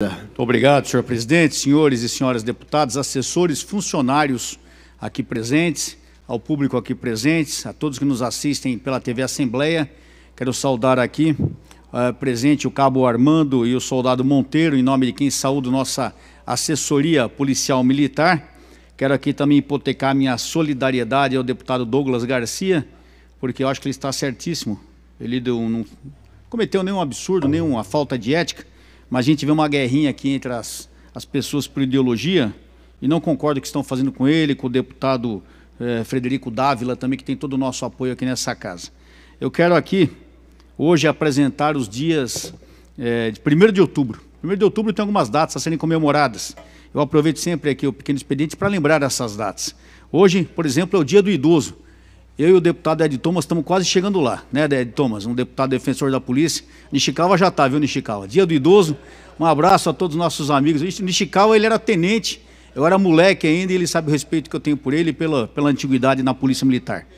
Muito obrigado, senhor presidente, senhores e senhoras deputados, assessores, funcionários aqui presentes, ao público aqui presentes, a todos que nos assistem pela TV Assembleia. Quero saudar aqui uh, presente o cabo Armando e o soldado Monteiro, em nome de quem saúdo nossa assessoria policial militar. Quero aqui também hipotecar minha solidariedade ao deputado Douglas Garcia, porque eu acho que ele está certíssimo. Ele não cometeu nenhum absurdo, nenhuma falta de ética mas a gente vê uma guerrinha aqui entre as, as pessoas por ideologia, e não concordo com o que estão fazendo com ele, com o deputado eh, Frederico Dávila também, que tem todo o nosso apoio aqui nessa casa. Eu quero aqui, hoje, apresentar os dias eh, de 1 de outubro. 1 de outubro tem algumas datas a serem comemoradas. Eu aproveito sempre aqui o Pequeno Expediente para lembrar essas datas. Hoje, por exemplo, é o Dia do Idoso. Eu e o deputado Ed Thomas estamos quase chegando lá, né, Ed Thomas? Um deputado defensor da polícia. Nishikawa já está, viu, Nishikawa? Dia do idoso. Um abraço a todos os nossos amigos. Nishikawa, ele era tenente, eu era moleque ainda, e ele sabe o respeito que eu tenho por ele pela, pela antiguidade na Polícia Militar.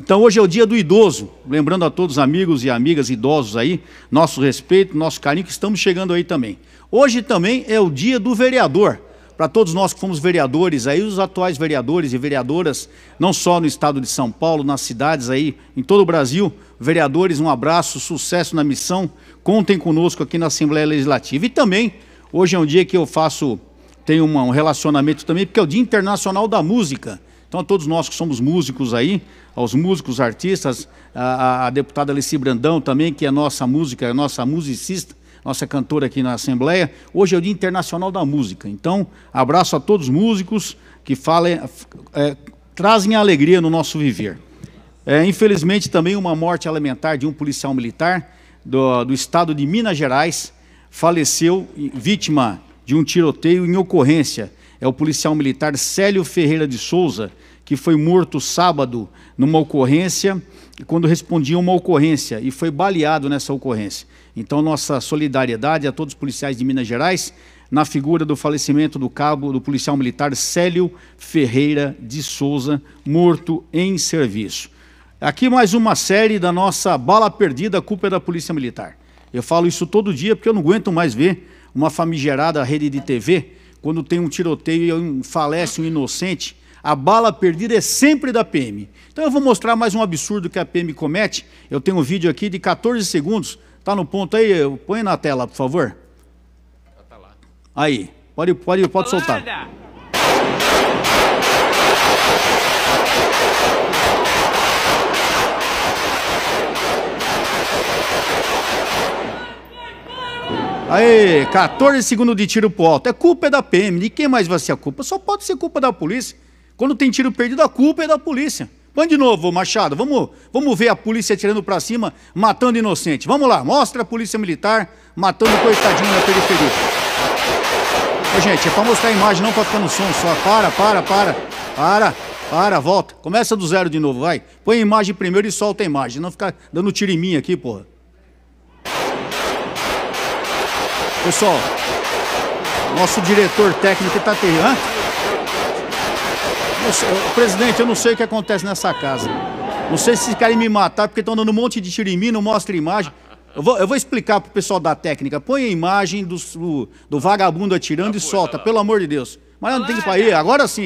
Então hoje é o dia do idoso, lembrando a todos os amigos e amigas idosos aí, nosso respeito, nosso carinho, que estamos chegando aí também. Hoje também é o dia do vereador para todos nós que fomos vereadores, aí os atuais vereadores e vereadoras, não só no estado de São Paulo, nas cidades aí, em todo o Brasil, vereadores, um abraço, sucesso na missão. Contem conosco aqui na Assembleia Legislativa. E também, hoje é um dia que eu faço, tenho um relacionamento também, porque é o Dia Internacional da Música. Então, a todos nós que somos músicos aí, aos músicos, artistas, a, a, a deputada Alice Brandão também, que é nossa música, é nossa musicista, nossa cantora aqui na Assembleia. Hoje é o Dia Internacional da Música. Então, abraço a todos os músicos que falem, é, trazem alegria no nosso viver. É, infelizmente, também uma morte elementar de um policial militar do, do estado de Minas Gerais faleceu vítima de um tiroteio em ocorrência. É o policial militar Célio Ferreira de Souza, que foi morto sábado numa ocorrência, quando respondia uma ocorrência e foi baleado nessa ocorrência. Então, nossa solidariedade a todos os policiais de Minas Gerais, na figura do falecimento do cabo do policial militar Célio Ferreira de Souza, morto em serviço. Aqui mais uma série da nossa bala perdida, culpa é da Polícia Militar. Eu falo isso todo dia porque eu não aguento mais ver uma famigerada rede de TV quando tem um tiroteio e falece um inocente a bala perdida é sempre da PM. Então eu vou mostrar mais um absurdo que a PM comete. Eu tenho um vídeo aqui de 14 segundos. Está no ponto aí? Põe na tela, por favor. Está lá. Aí, pode, pode, pode soltar. Aí, 14 segundos de tiro pro alto. É culpa é da PM. De quem mais vai ser a culpa? Só pode ser culpa da polícia. Quando tem tiro perdido, a culpa é da polícia. Põe de novo, Machado. Vamos, vamos ver a polícia atirando para cima, matando inocente. Vamos lá, mostra a polícia militar matando coitadinho na periferia. Ô, gente, é para mostrar a imagem, não para tá ficar no som só. Para, para, para. Para, para, volta. Começa do zero de novo, vai. Põe a imagem primeiro e solta a imagem. Não ficar dando tiro em mim aqui, porra. Pessoal, nosso diretor técnico tá terrível. Hã? presidente, eu não sei o que acontece nessa casa. Não sei se querem me matar porque estão dando um monte de tiro em mim, não mostra imagem. Eu vou, eu vou explicar pro pessoal da técnica. Põe a imagem do, do, do vagabundo atirando ah, e solta, pelo amor de Deus. Mas não tem que ir, agora sim.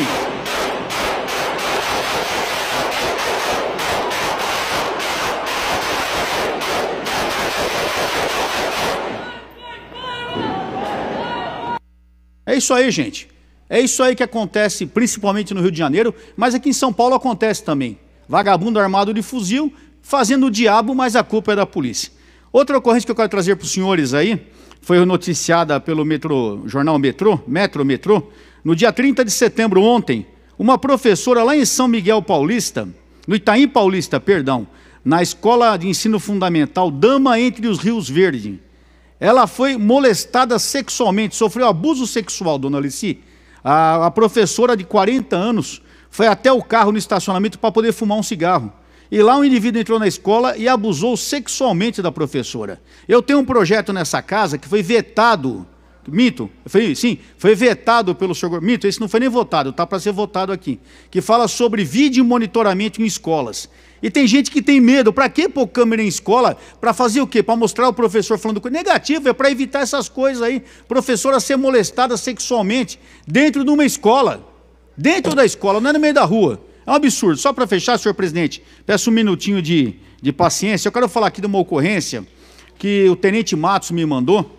É isso aí, gente. É isso aí que acontece principalmente no Rio de Janeiro, mas aqui em São Paulo acontece também. Vagabundo armado de fuzil, fazendo o diabo, mas a culpa é da polícia. Outra ocorrência que eu quero trazer para os senhores aí, foi noticiada pelo metrô, jornal Metrô, Metro Metrô, no dia 30 de setembro ontem, uma professora lá em São Miguel Paulista, no Itaim Paulista, perdão, na Escola de Ensino Fundamental Dama Entre os Rios Verde, ela foi molestada sexualmente, sofreu abuso sexual, dona Alice, a, a professora de 40 anos foi até o carro no estacionamento para poder fumar um cigarro. E lá um indivíduo entrou na escola e abusou sexualmente da professora. Eu tenho um projeto nessa casa que foi vetado Mito, foi, sim, foi vetado pelo senhor. Mito, esse não foi nem votado, está para ser votado aqui. Que fala sobre vídeo e monitoramento em escolas. E tem gente que tem medo. Para que pôr câmera em escola? Para fazer o quê? Para mostrar o professor falando coisa. Negativo, é para evitar essas coisas aí. Professora ser molestada sexualmente dentro de uma escola. Dentro da escola, não é no meio da rua. É um absurdo. Só para fechar, senhor presidente, peço um minutinho de, de paciência. Eu quero falar aqui de uma ocorrência que o tenente Matos me mandou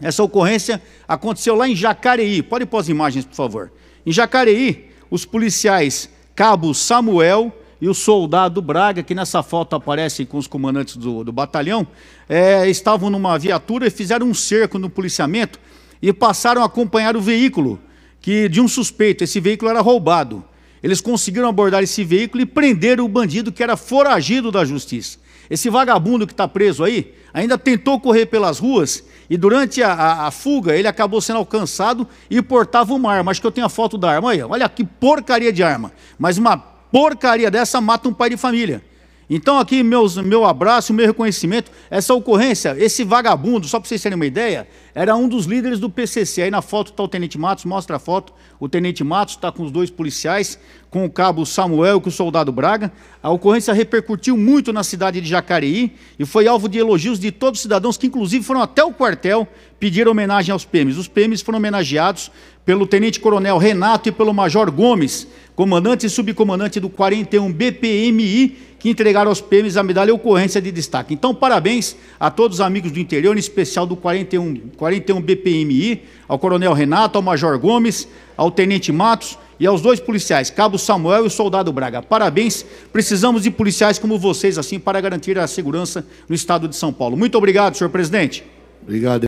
essa ocorrência aconteceu lá em Jacareí. Pode pôr as imagens, por favor. Em Jacareí, os policiais Cabo Samuel e o soldado Braga, que nessa foto aparecem com os comandantes do, do batalhão, é, estavam numa viatura e fizeram um cerco no policiamento e passaram a acompanhar o veículo que de um suspeito. Esse veículo era roubado. Eles conseguiram abordar esse veículo e prender o bandido que era foragido da justiça. Esse vagabundo que está preso aí ainda tentou correr pelas ruas e durante a, a, a, fuga, ele acabou sendo alcançado e portava uma arma. Acho que eu tenho a foto da arma. aí. olha que porcaria de arma. Mas uma porcaria dessa mata um pai de família. Então, aqui, meus, meu abraço, meu reconhecimento. Essa ocorrência, esse vagabundo, só para vocês terem uma ideia, era um dos líderes do PCC. Aí na foto está o Tenente Matos, mostra a foto. O Tenente Matos está com os dois policiais, com o cabo Samuel e com o soldado Braga. A ocorrência repercutiu muito na cidade de Jacareí e foi alvo de elogios de todos os cidadãos, que inclusive foram até o quartel pedir homenagem aos PMs. Os PMs foram homenageados pelo Tenente Coronel Renato e pelo Major Gomes comandante e subcomandante do 41 BPMI, que entregaram aos PMs a medalha ocorrência de destaque. Então, parabéns a todos os amigos do interior, em especial do 41, 41 BPMI, ao Coronel Renato, ao Major Gomes, ao Tenente Matos e aos dois policiais, Cabo Samuel e o Soldado Braga. Parabéns, precisamos de policiais como vocês, assim, para garantir a segurança no Estado de São Paulo. Muito obrigado, senhor presidente. Obrigado.